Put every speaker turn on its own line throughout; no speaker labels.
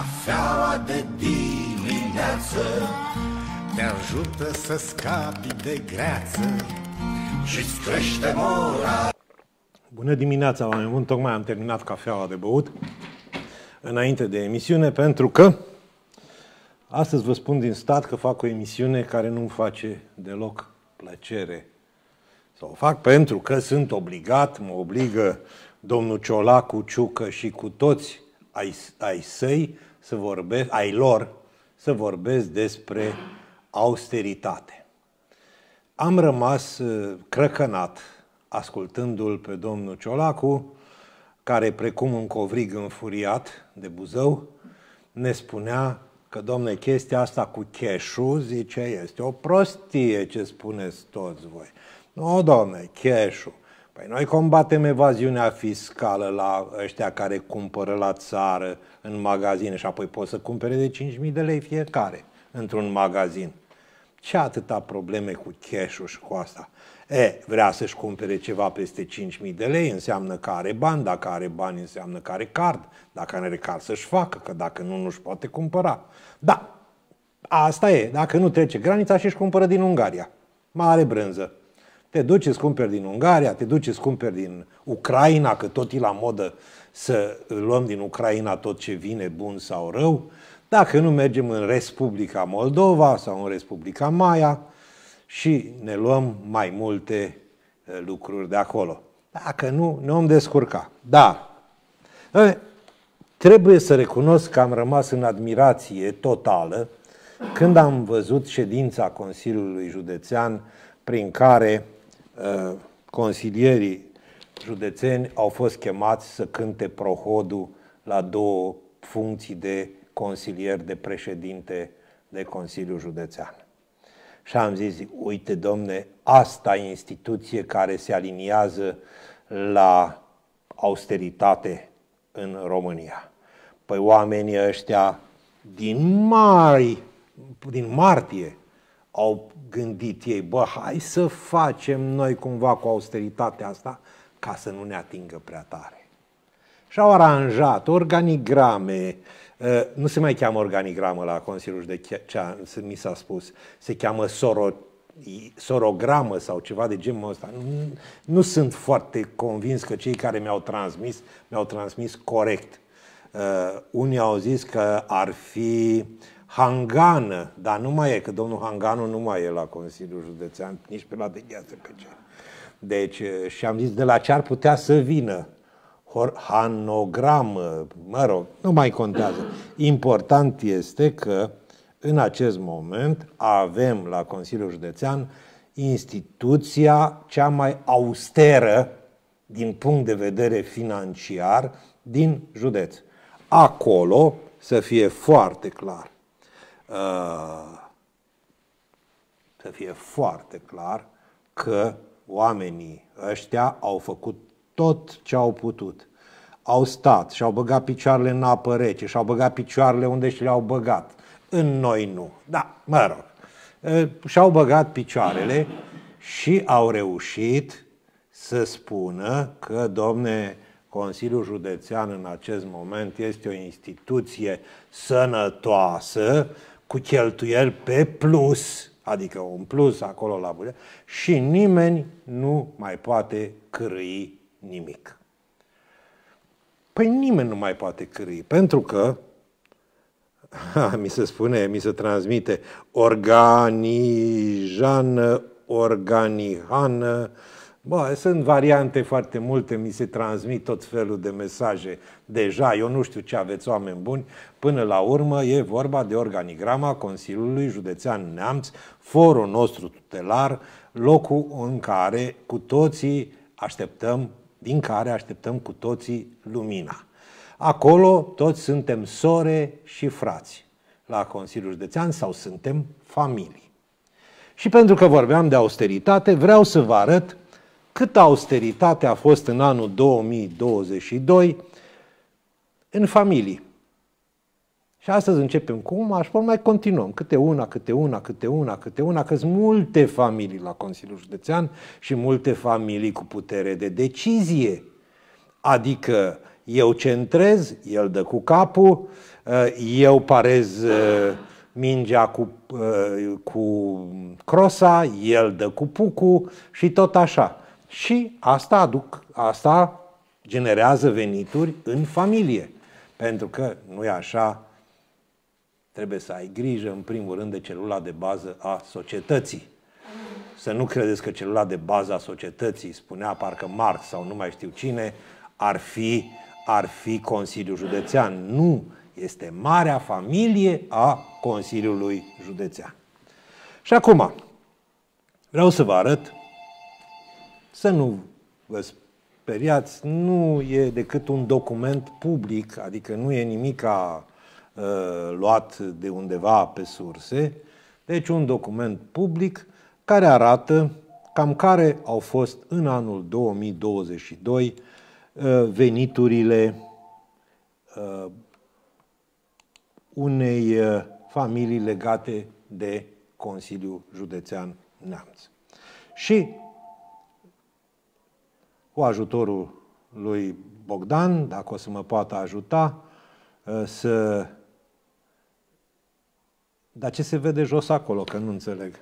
Cafeaua de dimineață Te ajută să scapi de greață Și-ți crește mora Bună dimineața, oameni buni! Tocmai am terminat cafeaua de băut înainte de emisiune pentru că astăzi vă spun din stat că fac o emisiune care nu-mi face deloc plăcere. Să o fac pentru că sunt obligat, mă obligă domnul Ciolacu, Ciucă și cu toți ai, ai săi să vorbesc, ai lor, să vorbesc despre austeritate. Am rămas uh, crăcănat ascultându-l pe domnul Ciolacu, care, precum un covrig înfuriat de Buzău, ne spunea că, domne, chestia asta cu cash zice, este o prostie ce spuneți toți voi. Nu, domne, cash -ul. Păi noi combatem evaziunea fiscală la ăștia care cumpără la țară în magazine și apoi pot să cumpere de 5.000 de lei fiecare într-un magazin. Ce atâta probleme cu cash-ul și cu asta? E, vrea să-și cumpere ceva peste 5.000 de lei, înseamnă că are bani, dacă are bani înseamnă că are card, dacă are card să-și facă, că dacă nu, nu-și poate cumpăra. Da, asta e, dacă nu trece granița și-și cumpără din Ungaria. Mare brânză. Te duci, să cumperi din Ungaria, te duci, să cumperi din Ucraina, că tot e la modă să luăm din Ucraina tot ce vine bun sau rău. Dacă nu mergem în Republica Moldova sau în Republica Maia și ne luăm mai multe eh, lucruri de acolo. Dacă nu, ne vom descurca. Da. Trebuie să recunosc că am rămas în admirație totală când am văzut ședința Consiliului Județean prin care Uh, consilierii județeni au fost chemați să cânte prohodul la două funcții de consilier de președinte de Consiliul Județean. Și am zis, uite domne, asta e instituție care se aliniază la austeritate în România. Păi oamenii ăștia din mari, din martie au gândit ei, bă, hai să facem noi cumva cu austeritatea asta ca să nu ne atingă prea tare. Și-au aranjat organigrame, uh, nu se mai cheamă organigramă la Consiliul ce mi s-a spus, se cheamă soro, sorogramă sau ceva de genul ăsta. Nu, nu sunt foarte convins că cei care mi-au transmis, mi-au transmis corect. Uh, unii au zis că ar fi Hangană, dar nu mai e, că domnul Hanganu nu mai e la Consiliul Județean, nici pe la gheață, pe ce. Deci, eh, și am zis de la ce ar putea să vină. Hanogramă, mă rog, nu mai contează. Important este că în acest moment avem la Consiliul Județean instituția cea mai austeră din punct de vedere financiar din județ. Acolo să fie foarte clar să fie foarte clar că oamenii ăștia au făcut tot ce au putut. Au stat și au băgat picioarele în apă rece și au băgat picioarele unde și le-au băgat. În noi nu. Da, mă rog. Și-au băgat picioarele și au reușit să spună că, domne, Consiliul Județean în acest moment este o instituție sănătoasă, cu cheltuieli pe plus, adică un plus acolo la buget, și nimeni nu mai poate cârâi nimic. Păi nimeni nu mai poate cârâi, pentru că ha, mi se spune, mi se transmite organijană, organihană, Bă, sunt variante foarte multe, mi se transmit tot felul de mesaje deja, eu nu știu ce aveți oameni buni, până la urmă e vorba de organigrama Consiliului Județean Neamț, forul nostru tutelar, locul în care cu toții așteptăm, din care așteptăm cu toții lumina. Acolo toți suntem sore și frați la Consiliul Județean sau suntem familii. Și pentru că vorbeam de austeritate, vreau să vă arăt cât austeritate a fost în anul 2022 în familii. Și astăzi începem cu una și mai continuăm. Câte una, câte una, câte una, câte una, că sunt multe familii la Consiliul Județean și multe familii cu putere de decizie. Adică eu centrez, el dă cu capul, eh, eu parez eh, mingea cu, eh, cu crosa, el dă cu pucu și tot așa și asta, aduc, asta generează venituri în familie. Pentru că, nu e așa, trebuie să ai grijă, în primul rând, de celula de bază a societății. Să nu credeți că celula de bază a societății, spunea parcă Marx sau nu mai știu cine, ar fi, ar fi Consiliul Județean. Nu! Este marea familie a Consiliului Județean. Și acum, vreau să vă arăt să nu vă speriați, nu e decât un document public, adică nu e nimic a, uh, luat de undeva pe surse, deci un document public care arată cam care au fost în anul 2022 uh, ă, veniturile uh, unei familii legate de Consiliul Județean Neamț. Și cu ajutorul lui Bogdan, dacă o să mă poată ajuta, ă, să... Dar ce se vede jos acolo, că nu înțeleg?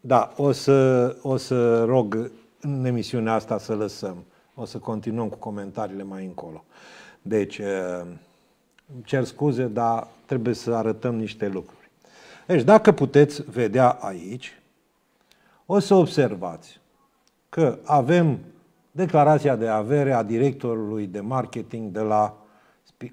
Da, o să, o să rog în emisiunea asta să lăsăm. O să continuăm cu comentariile mai încolo. Deci, ă, îmi cer scuze, dar trebuie să arătăm niște lucruri. Deci, dacă puteți vedea aici, o să observați că avem declarația de avere a directorului de marketing de la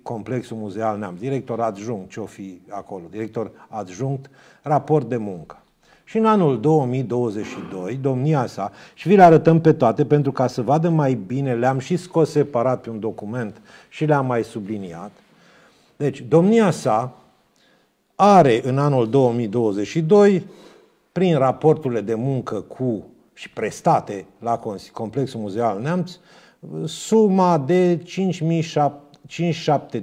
Complexul Muzeal Neam, director adjunct, ce-o fi acolo, director adjunct, raport de muncă. Și în anul 2022, domnia sa, și vi le arătăm pe toate, pentru ca să vadă mai bine, le-am și scos separat pe un document și le-am mai subliniat. Deci, domnia sa are în anul 2022 prin raporturile de muncă cu și prestate la Complexul Muzeal Neamț, suma de 57.844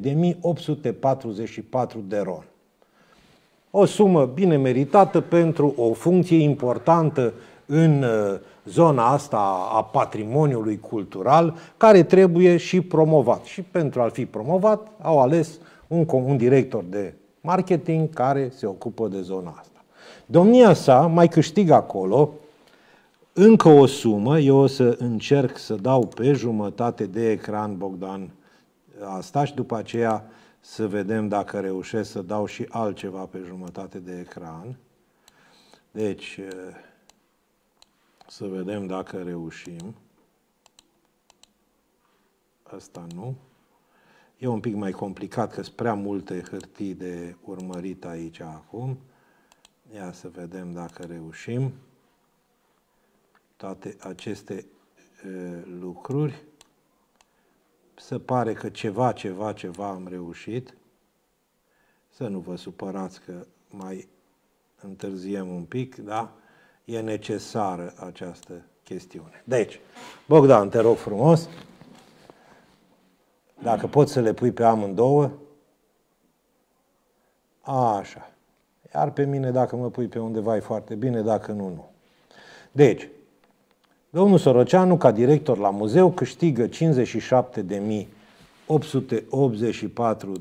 de ron. O sumă bine meritată pentru o funcție importantă în uh, zona asta a patrimoniului cultural, care trebuie și promovat. Și pentru a fi promovat, au ales un, un director de marketing care se ocupă de zona asta. Domnia sa mai câștigă acolo încă o sumă, eu o să încerc să dau pe jumătate de ecran Bogdan asta și după aceea să vedem dacă reușesc să dau și altceva pe jumătate de ecran. Deci, eh, să vedem dacă reușim. Asta nu. E un pic mai complicat, că sunt prea multe hârtii de urmărit aici acum. Ia să vedem dacă reușim toate aceste uh, lucruri. Se pare că ceva, ceva, ceva am reușit. Să nu vă supărați că mai întârziem un pic, da? E necesară această chestiune. Deci, Bogdan, te rog frumos, dacă poți să le pui pe amândouă, așa. Iar pe mine, dacă mă pui pe undeva, e foarte bine, dacă nu, nu. Deci, domnul Soroceanu, ca director la muzeu, câștigă 57.884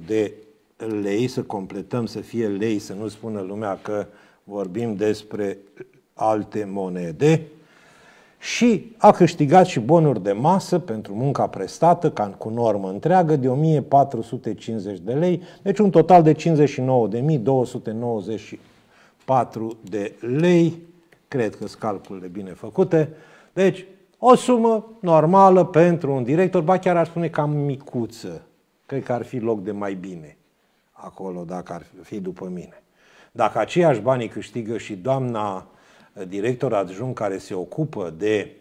de lei, să completăm să fie lei, să nu spună lumea că vorbim despre alte monede și a câștigat și bonuri de masă pentru munca prestată, ca cu normă întreagă, de 1450 de lei, deci un total de 59.294 de lei, cred că sunt calculele bine făcute, deci o sumă normală pentru un director, ba chiar ar spune cam micuță, cred că ar fi loc de mai bine acolo dacă ar fi după mine. Dacă aceiași banii câștigă și doamna director adjunct care se ocupă de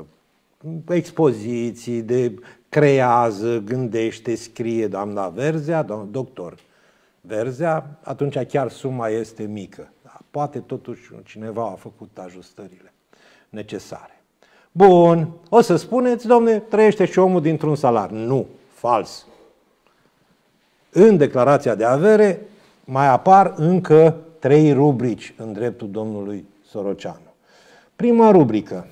uh, expoziții, de creează, gândește, scrie doamna Verzea, doamna doctor Verzea, atunci chiar suma este mică. Da, poate totuși cineva a făcut ajustările necesare. Bun, o să spuneți, domne, trăiește și omul dintr-un salar. Nu, fals. În declarația de avere mai apar încă trei rubrici în dreptul domnului Soroceanu. Prima rubrică.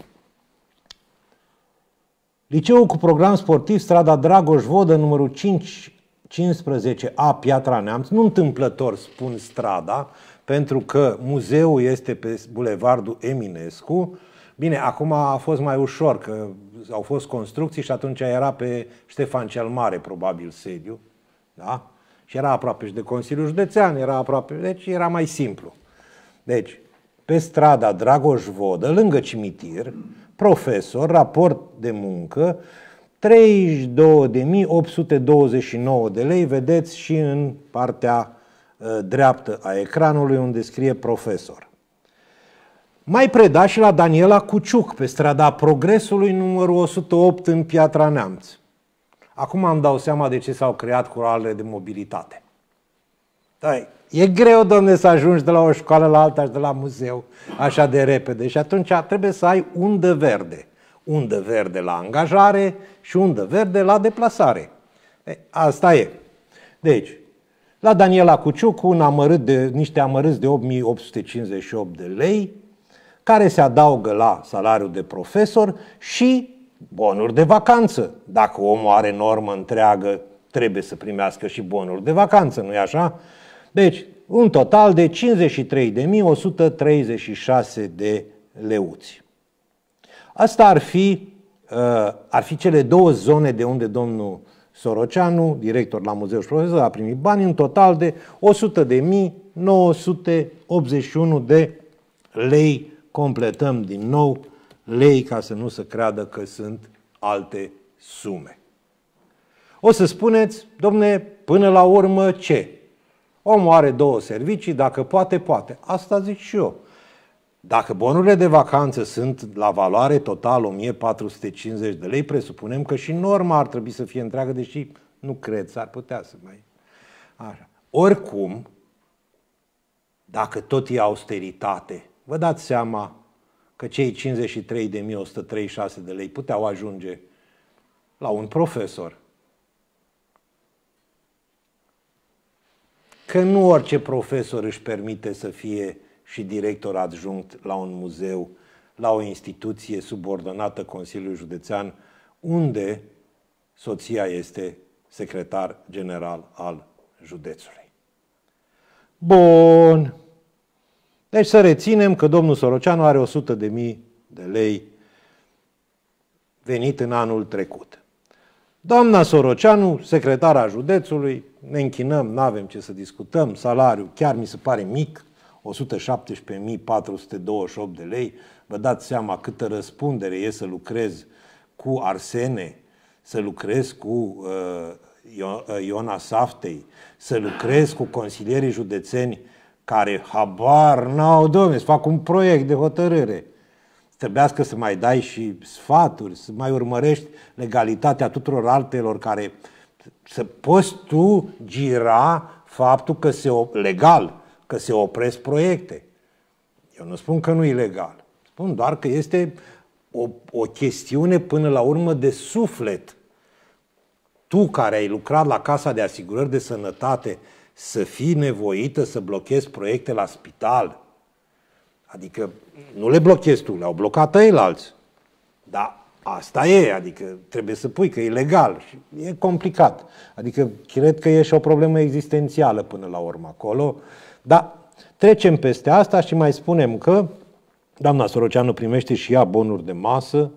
Liceul cu program sportiv strada Dragoș Vodă, numărul 5, 15A, Piatra Neamț. Nu întâmplător spun strada, pentru că muzeul este pe bulevardul Eminescu. Bine, acum a fost mai ușor, că au fost construcții și atunci era pe Ștefan cel Mare, probabil, sediu. Da? Și era aproape și de Consiliul Județean, era aproape, deci era mai simplu. Deci, pe strada Dragoș Vodă, lângă cimitir, profesor, raport de muncă, 32.829 de lei, vedeți și în partea uh, dreaptă a ecranului unde scrie profesor. Mai preda și la Daniela Cuciuc, pe strada Progresului numărul 108 în Piatra Neamț. Acum îmi dau seama de ce s-au creat curalele de mobilitate. Da, e greu, domne, să ajungi de la o școală la alta și de la muzeu așa de repede. Și atunci trebuie să ai undă verde. Undă verde la angajare și undă verde la deplasare. E, asta e. Deci, la Daniela Cuciucu, un amărât de, niște amărâți de 8858 de lei, care se adaugă la salariul de profesor și bonuri de vacanță. Dacă omul are normă întreagă, trebuie să primească și bonuri de vacanță, nu-i așa? Deci, un total de 53.136 de leuți. Asta ar fi, uh, ar fi cele două zone de unde domnul Soroceanu, director la Muzeul și Profesor, a primit bani, în total de 100.981 de lei. Completăm din nou lei ca să nu se creadă că sunt alte sume. O să spuneți, domne, până la urmă ce? Omul are două servicii, dacă poate, poate. Asta zic și eu. Dacă bonurile de vacanță sunt la valoare total 1450 de lei, presupunem că și norma ar trebui să fie întreagă, deși nu cred, s-ar putea să mai... Așa. Oricum, dacă tot e austeritate, vă dați seama că cei 53.136 de lei puteau ajunge la un profesor. Că nu orice profesor își permite să fie și director adjunct la un muzeu, la o instituție subordonată Consiliului Județean, unde soția este secretar general al județului. Bun. Deci să reținem că domnul Soroceanu are 100 de mii de lei venit în anul trecut. Doamna Soroceanu, secretara județului, ne închinăm, nu avem ce să discutăm, salariul chiar mi se pare mic, 117.428 de lei, vă dați seama câtă răspundere e să lucrezi cu Arsene, să lucrez cu uh, uh, Iona Saftei, să lucrez cu consilierii județeni care habar n-au, domne, să fac un proiect de hotărâre. Trebuiască să mai dai și sfaturi, să mai urmărești legalitatea tuturor altelor care să poți tu gira faptul că se legal, că se opresc proiecte. Eu nu spun că nu e legal. Spun doar că este o, o chestiune până la urmă de suflet. Tu care ai lucrat la Casa de Asigurări de Sănătate să fii nevoită să blochezi proiecte la spital. Adică nu le blochezi tu, le-au blocat ei alți. Dar asta e, adică trebuie să pui că e legal și e complicat. Adică cred că e și o problemă existențială până la urmă acolo. Dar trecem peste asta și mai spunem că doamna Soroceanu primește și ea bonuri de masă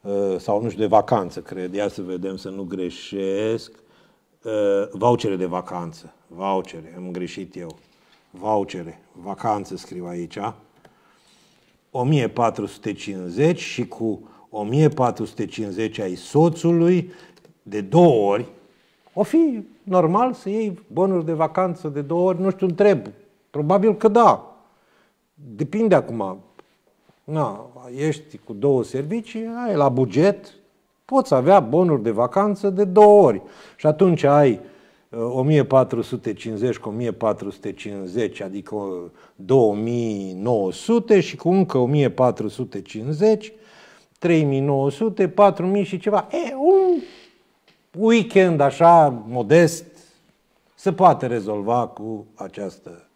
uh, sau nu știu, de vacanță, cred, ia să vedem să nu greșesc, uh, vouchere de vacanță vouchere, am greșit eu, vouchere, vacanțe scriu aici, 1450 și cu 1450 ai soțului de două ori, o fi normal să iei bonuri de vacanță de două ori? Nu știu, întreb. Probabil că da. Depinde acum. Na, ești cu două servicii, ai la buget, poți avea bonuri de vacanță de două ori. Și atunci ai 1450 cu 1450, adică 2900 și cu încă 1450, 3900, 4000 și ceva. E, un weekend așa modest se poate rezolva cu această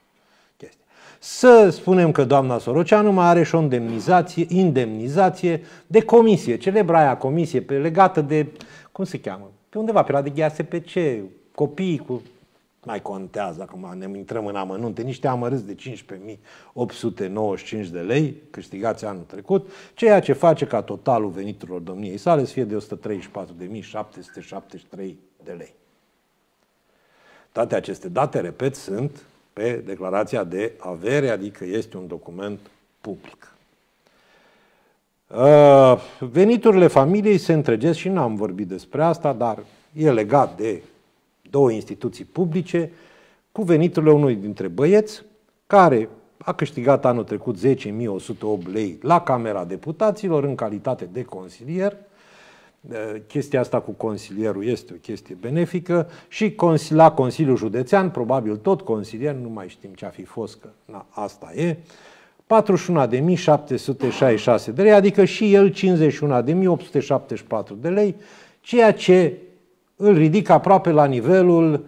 chestie. Să spunem că doamna Soroceanu mai are și o indemnizație, indemnizație de comisie, celebra aia comisie pe, legată de, cum se cheamă, pe undeva, pe la de GSPC, copiii cu mai contează, acum ne intrăm în amănunte, niște amărâți de 15.895 de lei câștigați anul trecut, ceea ce face ca totalul veniturilor domniei sale să fie de 134.773 de lei. Toate aceste date, repet, sunt pe declarația de avere, adică este un document public. Uh, veniturile familiei se întregesc și n-am vorbit despre asta, dar e legat de două instituții publice, cu veniturile unui dintre băieți, care a câștigat anul trecut 10.108 lei la Camera Deputaților în calitate de consilier. Eh, chestia asta cu consilierul este o chestie benefică și la Consiliul Județean, probabil tot consilier, nu mai știm ce a fi fost, că na, asta e, 41.766 de lei, adică și el 51.874 de lei, ceea ce îl ridic aproape la nivelul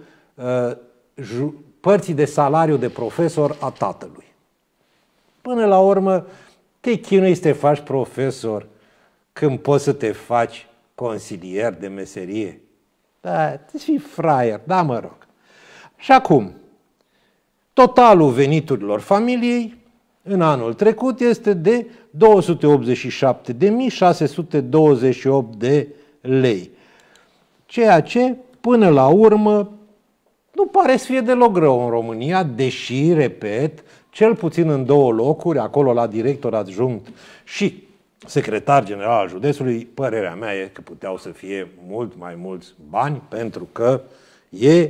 uh, părții de salariu de profesor a tatălui. Până la urmă, te chinui să te faci profesor când poți să te faci consilier de meserie. Da, te fii fraier, da mă rog. Și acum, totalul veniturilor familiei în anul trecut este de 287.628 de lei. Ceea ce, până la urmă, nu pare să fie deloc rău în România, deși, repet, cel puțin în două locuri, acolo la director adjunct și secretar general al județului, părerea mea e că puteau să fie mult mai mulți bani, pentru că e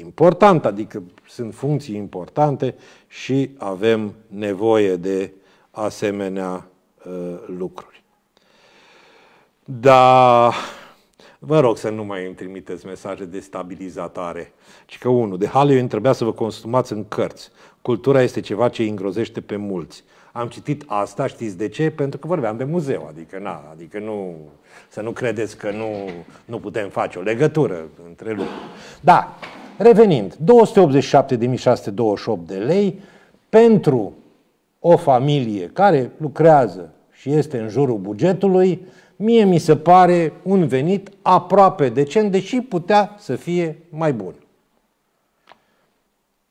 important, adică sunt funcții importante și avem nevoie de asemenea uh, lucruri. Dar Vă rog să nu mai îmi trimiteți mesaje de stabilizatare, ci că unul, de Halloween trebuia să vă consumați în cărți. Cultura este ceva ce îi îngrozește pe mulți. Am citit asta, știți de ce? Pentru că vorbeam de muzeu, adică, na, adică nu, să nu credeți că nu, nu putem face o legătură între lucruri. Da, revenind, 287.628 de lei pentru o familie care lucrează și este în jurul bugetului, mie mi se pare un venit aproape decent, deși putea să fie mai bun.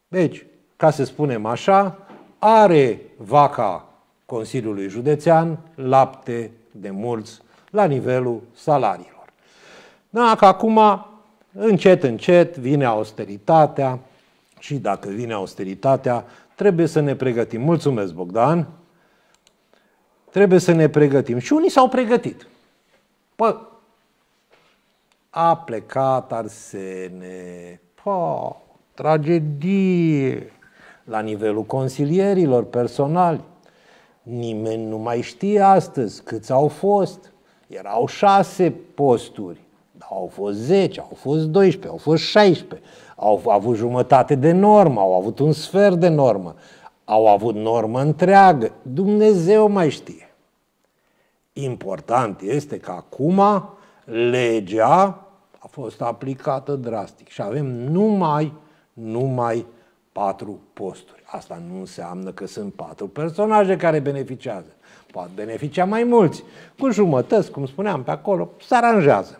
Deci, ca să spunem așa, are vaca Consiliului Județean lapte de mulți la nivelul salariilor. Da, că acum, încet, încet, vine austeritatea și dacă vine austeritatea, trebuie să ne pregătim. Mulțumesc, Bogdan! Trebuie să ne pregătim. Și unii s-au pregătit. Pă, a plecat Arsene. Pa, tragedie. La nivelul consilierilor personali. Nimeni nu mai știe astăzi câți au fost. Erau șase posturi. Au fost zece. au fost 12, au fost 16, au avut jumătate de normă, au avut un sfert de normă, au avut normă întreagă. Dumnezeu mai știe. Important este că acum legea a fost aplicată drastic și avem numai, numai patru posturi. Asta nu înseamnă că sunt patru personaje care beneficiază. Poate beneficia mai mulți. Cu jumătăți, cum spuneam pe acolo, se aranjează.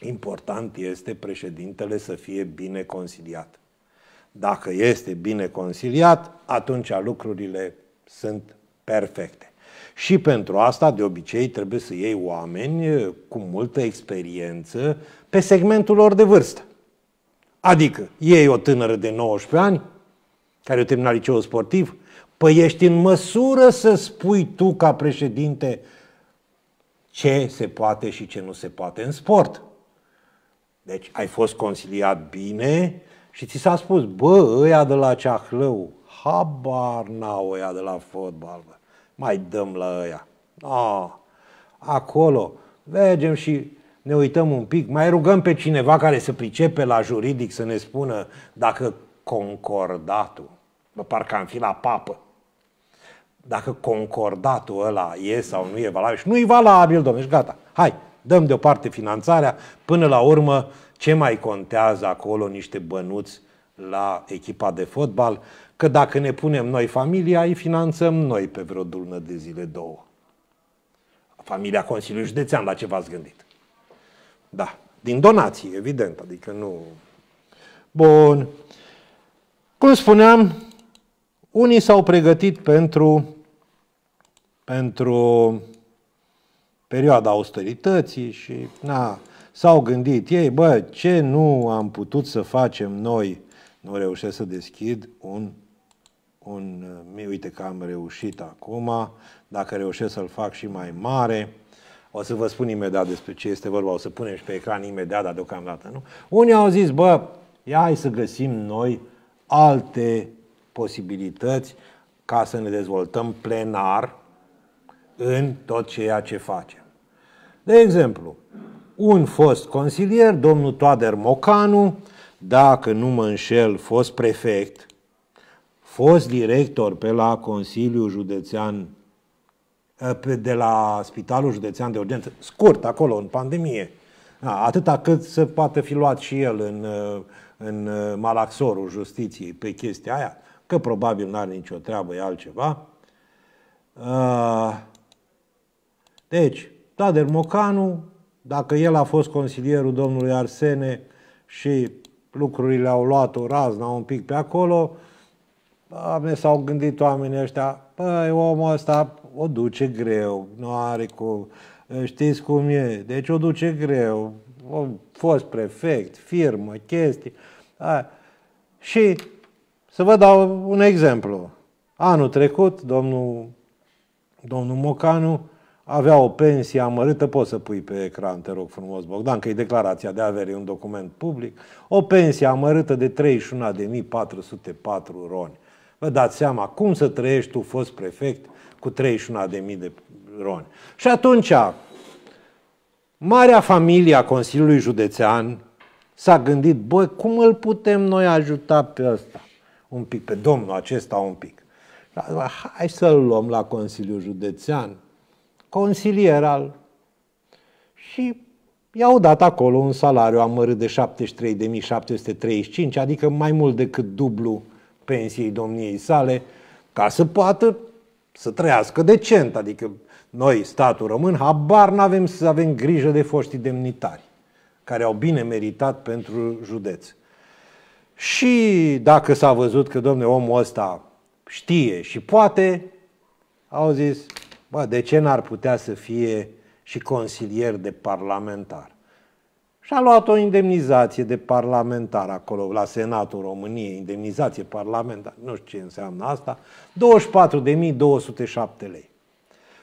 Important este președintele să fie bine consiliat. Dacă este bine consiliat, atunci lucrurile sunt perfecte. Și pentru asta, de obicei, trebuie să iei oameni eh, cu multă experiență pe segmentul lor de vârstă. Adică, iei o tânără de 19 ani, care a terminat liceul sportiv, păi ești în măsură să spui tu ca președinte ce se poate și ce nu se poate în sport. Deci ai fost consiliat bine și ți s-a spus, bă, ăia de la Ceahlău, habar n-au ăia de la fotbal, bă mai dăm la ăia. A, Acolo mergem și ne uităm un pic, mai rugăm pe cineva care se pricepe la juridic să ne spună dacă concordatul, mă, parcă am fi la papă, dacă concordatul ăla e sau nu e valabil. Și nu e valabil, domnule, și gata. Hai, dăm deoparte finanțarea, până la urmă ce mai contează acolo niște bănuți la echipa de fotbal, că dacă ne punem noi familia, îi finanțăm noi pe vreo dulnă de zile două. Familia Consiliului Județean, la ce v-ați gândit? Da, din donații, evident, adică nu... Bun. Cum spuneam, unii s-au pregătit pentru, pentru perioada austerității și na, s-au gândit ei, bă, ce nu am putut să facem noi nu reușesc să deschid un, un uite că am reușit acum, dacă reușesc să-l fac și mai mare, o să vă spun imediat despre ce este vorba, o să punem și pe ecran imediat, dar deocamdată nu. Unii au zis, bă, ia hai să găsim noi alte posibilități ca să ne dezvoltăm plenar în tot ceea ce facem. De exemplu, un fost consilier, domnul Toader Mocanu, dacă nu mă înșel, fost prefect, fost director pe la Consiliul Județean, ă, de la Spitalul Județean de Urgență, scurt acolo, în pandemie, atâta cât să poată fi luat și el în, ă, în ă, malaxorul justiției pe chestia aia, că probabil n-are nicio treabă, e altceva. Deci, Tader Mocanu, dacă el a fost consilierul domnului Arsene și lucrurile au luat o razna un pic pe acolo, doamne, s-au gândit oamenii ăștia, păi omul ăsta o duce greu, nu are cu... Știți cum e? Deci o duce greu. A fost prefect, firmă, chestii. A. Și să vă dau un exemplu. Anul trecut, domnul, domnul Mocanu avea o pensie amărâtă, poți să pui pe ecran, te rog frumos, Bogdan, că e declarația de avere, e un document public, o pensie amărâtă de 31.404 roni. Vă dați seama cum să trăiești tu, fost prefect, cu 31.000 de roni. Și atunci, marea familie a Consiliului Județean s-a gândit, băi, cum îl putem noi ajuta pe ăsta? Un pic, pe domnul acesta un pic. Hai să-l luăm la Consiliul Județean, consilier al... Și i-au dat acolo un salariu amărât de 73.735, adică mai mult decât dublu pensiei domniei sale, ca să poată să trăiască decent. Adică noi, statul român, habar n-avem să avem grijă de foștii demnitari, care au bine meritat pentru județ. Și dacă s-a văzut că, domne, omul ăsta știe și poate, au zis, Bă, de ce n-ar putea să fie și consilier de parlamentar? Și a luat o indemnizație de parlamentar acolo, la Senatul României, indemnizație parlamentară, nu știu ce înseamnă asta, 24.207 lei.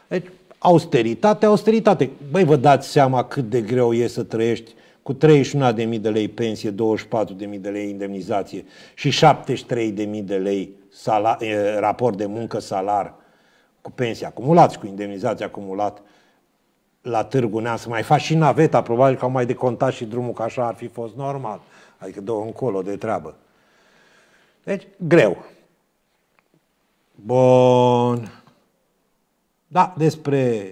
Deci, austeritate, austeritate. Băi, vă dați seama cât de greu e să trăiești cu 31.000 de lei pensie, 24.000 de lei indemnizație și 73.000 de lei salar, raport de muncă-salar cu pensii acumulat cu indemnizații acumulat la Târgu Neam, să mai faci și naveta, probabil că au mai decontat și drumul, că așa ar fi fost normal. Adică două încolo de treabă. Deci, greu. Bun. Da, despre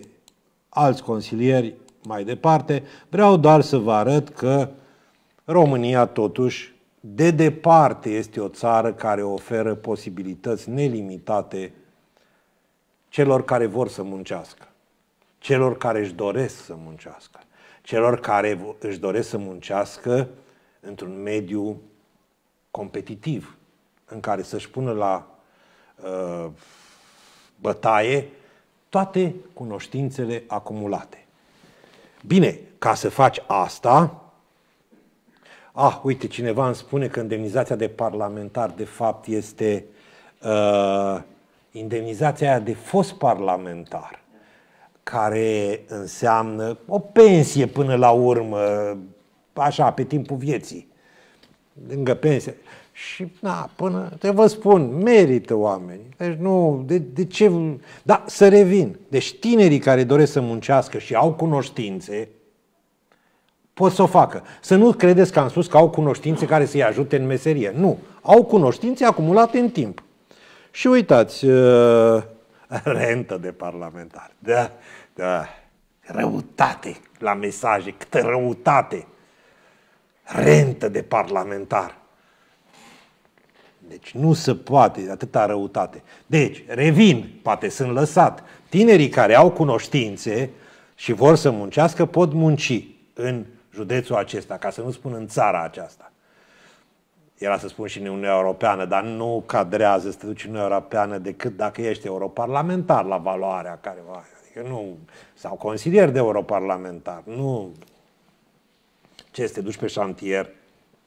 alți consilieri mai departe, vreau doar să vă arăt că România totuși de departe este o țară care oferă posibilități nelimitate celor care vor să muncească, celor care își doresc să muncească, celor care își doresc să muncească într-un mediu competitiv, în care să-și pună la uh, bătaie toate cunoștințele acumulate. Bine, ca să faci asta, ah, uite, cineva îmi spune că indemnizația de parlamentar de fapt este uh, indemnizația aia de fost parlamentar, care înseamnă o pensie până la urmă, așa, pe timpul vieții, lângă pensie. Și, na, până, te vă spun, merită oamenii. Deci nu, de, de ce... Da, să revin. Deci tinerii care doresc să muncească și au cunoștințe, pot să o facă. Să nu credeți că am spus că au cunoștințe care să-i ajute în meserie. Nu. Au cunoștințe acumulate în timp. Și uitați, uh, rentă de parlamentar. Da, da. Răutate la mesaje, câtă răutate. Rentă de parlamentar. Deci nu se poate atâta răutate. Deci, revin, poate sunt lăsat. Tinerii care au cunoștințe și vor să muncească pot munci în județul acesta, ca să nu spun în țara aceasta era să spun și în Uniunea Europeană, dar nu cadrează să te duci în Uniunea Europeană decât dacă ești europarlamentar la valoarea care va. Adică nu, sau consilier de europarlamentar, nu ce este duci pe șantier,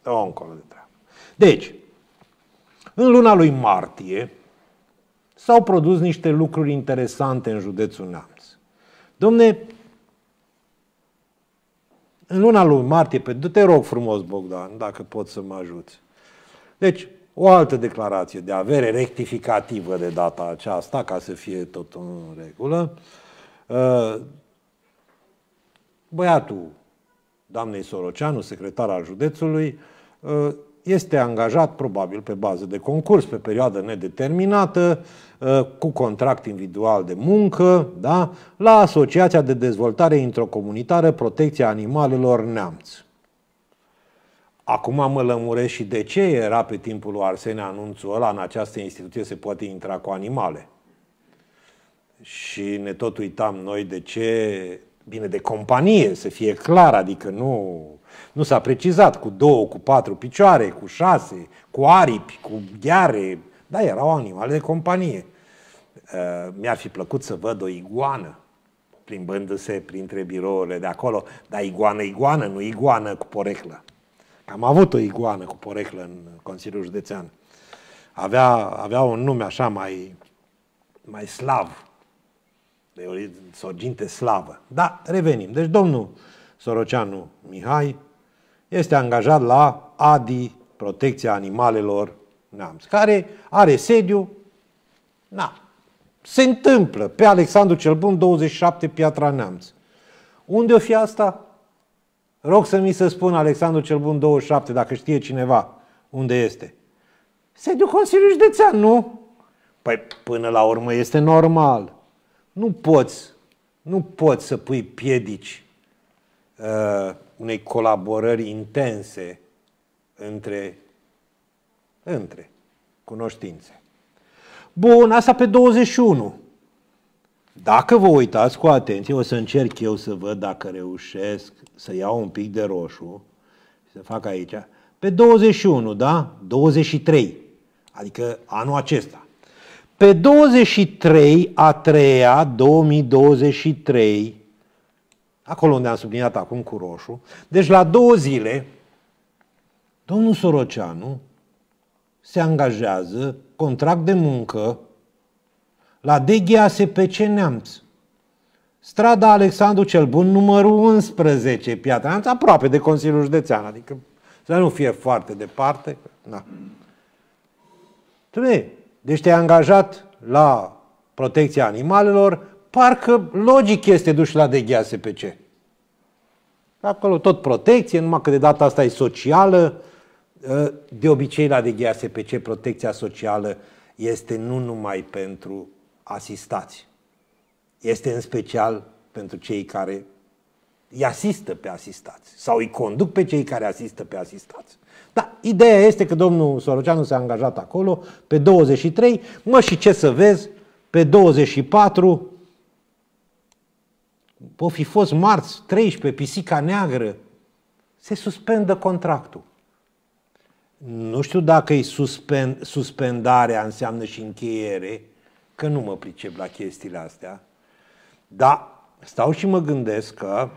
o încolo de treabă. Deci, în luna lui martie s-au produs niște lucruri interesante în județul Neamț. Domne, în luna lui martie, pe, te rog frumos, Bogdan, dacă poți să mă ajuți. Deci, o altă declarație de avere rectificativă de data aceasta, ca să fie tot în regulă. Uh, băiatul doamnei Soroceanu, secretar al județului, uh, este angajat probabil pe bază de concurs, pe perioadă nedeterminată, uh, cu contract individual de muncă, da? la Asociația de Dezvoltare Introcomunitară Protecția Animalelor Neamți. Acum mă lămuresc și de ce era pe timpul lui Arsene anunțul ăla, în această instituție se poate intra cu animale. Și ne tot uitam noi de ce, bine, de companie, să fie clar, adică nu, nu s-a precizat cu două, cu patru picioare, cu șase, cu aripi, cu gheare, da, erau animale de companie. Uh, mi-ar fi plăcut să văd o iguană plimbându-se printre birourile de acolo, dar iguană, iguană, nu iguană cu poreclă. Am avut o iguană cu poreclă în Consiliul Județean. Avea, avea un nume așa mai, mai slav, de o sorginte slavă. Da, revenim. Deci domnul Soroceanu Mihai este angajat la ADI, Protecția Animalelor Neamț, care are sediu, na, se întâmplă pe Alexandru cel Bun 27 Piatra Neamț. Unde o fi asta? Rog să mi se spună Alexandru cel Bun 27, dacă știe cineva unde este. Se duc Consiliul Județean, nu? Păi până la urmă este normal. Nu poți, nu poți să pui piedici uh, unei colaborări intense între, între cunoștințe. Bun, asta pe 21. Dacă vă uitați cu atenție, o să încerc eu să văd dacă reușesc să iau un pic de roșu, și să fac aici, pe 21, da? 23, adică anul acesta. Pe 23 a 3 -a, 2023, acolo unde am subliniat acum cu roșu, deci la două zile, domnul Soroceanu se angajează, contract de muncă, la Deghea SPC Neamț. Strada Alexandru cel Bun, numărul 11, Piatra Neamț, aproape de Consiliul Județean, adică să nu fie foarte departe. Na. Deci te-ai angajat la protecția animalelor, parcă logic este duși la Deghea SPC. Acolo tot protecție, numai că de data asta e socială. Ă, de obicei la DGASPC protecția socială este nu numai pentru asistați. Este în special pentru cei care îi asistă pe asistați sau îi conduc pe cei care asistă pe asistați. Da, ideea este că domnul Soroceanu s-a angajat acolo pe 23, mă și ce să vezi, pe 24 po fi fost marți 13, pisica neagră, se suspendă contractul. Nu știu dacă e suspend, suspendarea înseamnă și încheiere, că nu mă pricep la chestiile astea, dar stau și mă gândesc că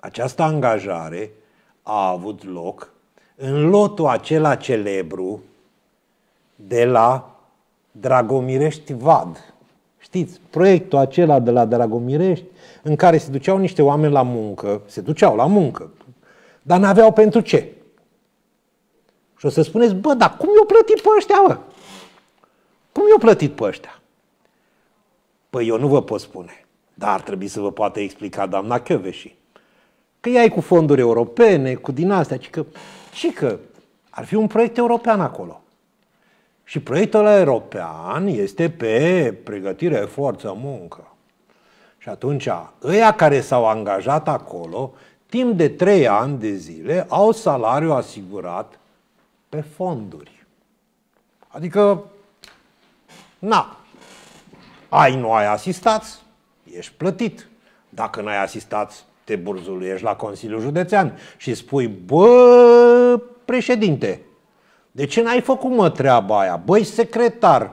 această angajare a avut loc în lotul acela celebru de la Dragomirești Vad. Știți, proiectul acela de la Dragomirești, în care se duceau niște oameni la muncă, se duceau la muncă, dar n-aveau pentru ce. Și o să spuneți, bă, dar cum i-o plăti pe ăștia, bă? Cum i-au plătit pe ăștia? Păi eu nu vă pot spune, dar ar trebui să vă poată explica doamna Căveși. Că ea e cu fonduri europene, cu din astea, și că, și că ar fi un proiect european acolo. Și proiectul european este pe pregătire, forță, muncă. Și atunci, ăia care s-au angajat acolo, timp de trei ani de zile, au salariu asigurat pe fonduri. Adică Na, ai, nu ai asistat, ești plătit. Dacă n-ai asistat, te burzuluiești la Consiliul Județean și spui, bă, președinte, de ce n-ai făcut mă treaba aia? Băi, secretar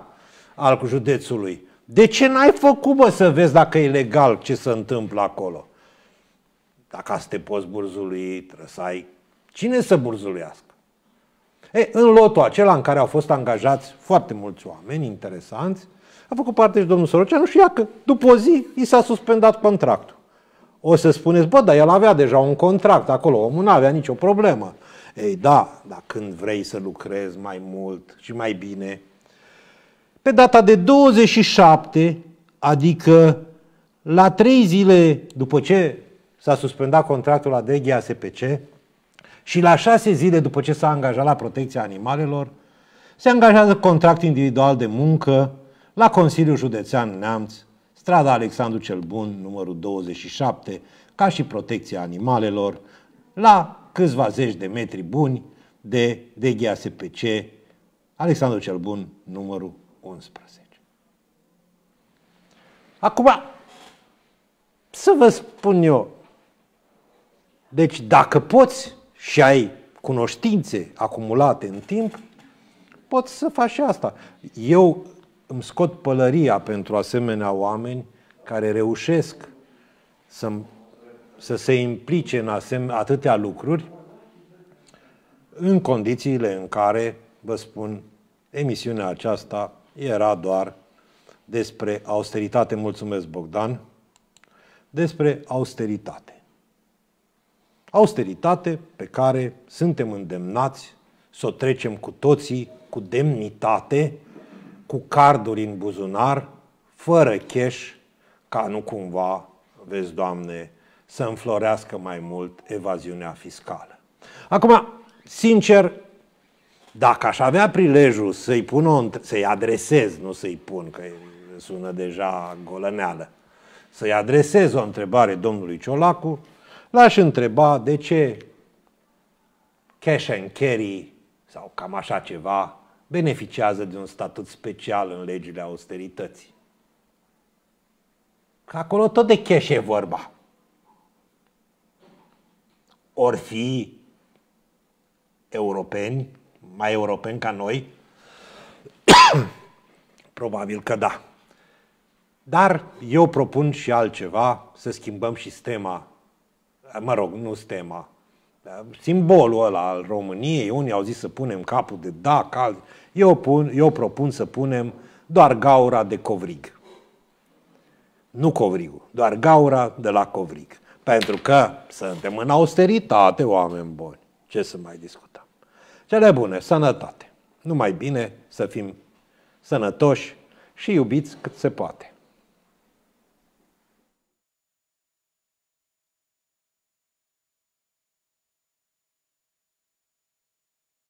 al județului, de ce n-ai făcut mă să vezi dacă e legal ce se întâmplă acolo? Dacă asta te poți burzului, trebuie să ai cine să burzuluiască. E, în lotul acela în care au fost angajați foarte mulți oameni interesanți, a făcut parte și domnul Soroceanu și ia că după o zi i s-a suspendat contractul. O să spuneți, bă, dar el avea deja un contract acolo, omul nu avea nicio problemă. Ei, da, dar când vrei să lucrezi mai mult și mai bine, pe data de 27, adică la trei zile după ce s-a suspendat contractul la DGASPC, și la șase zile după ce s-a angajat la protecția animalelor, se angajează contract individual de muncă la Consiliul Județean Neamț, strada Alexandru cel Bun, numărul 27, ca și protecția animalelor, la câțiva zeci de metri buni de deghia SPC, Alexandru cel Bun, numărul 11. Acum, să vă spun eu, deci dacă poți, și ai cunoștințe acumulate în timp, poți să faci și asta. Eu îmi scot pălăria pentru asemenea oameni care reușesc să, să se implice în asemenea atâtea lucruri în condițiile în care, vă spun, emisiunea aceasta era doar despre austeritate. Mulțumesc, Bogdan! Despre austeritate austeritate pe care suntem îndemnați să o trecem cu toții cu demnitate, cu carduri în buzunar, fără cash, ca nu cumva, vezi, Doamne, să înflorească mai mult evaziunea fiscală. Acum, sincer, dacă aș avea prilejul să-i, pun o, să-i adresez, nu să-i pun, că sună deja golăneală, să-i adresez o întrebare domnului Ciolacu, L-aș întreba de ce cash and carry sau cam așa ceva beneficiază de un statut special în legile austerității. Că acolo tot de cash e vorba. Or fi europeni, mai europeni ca noi? Probabil că da. Dar eu propun și altceva, să schimbăm sistema Eh, mă rog, nu stema, da? simbolul ăla al României, unii au zis să punem capul de da, cal. eu, pun, eu propun să punem doar gaura de covrig. Nu covrigul, doar gaura de la covrig. Pentru că suntem în austeritate, oameni buni. Ce să mai discutăm? Cele bune, sănătate. Numai bine să fim sănătoși și iubiți cât se poate.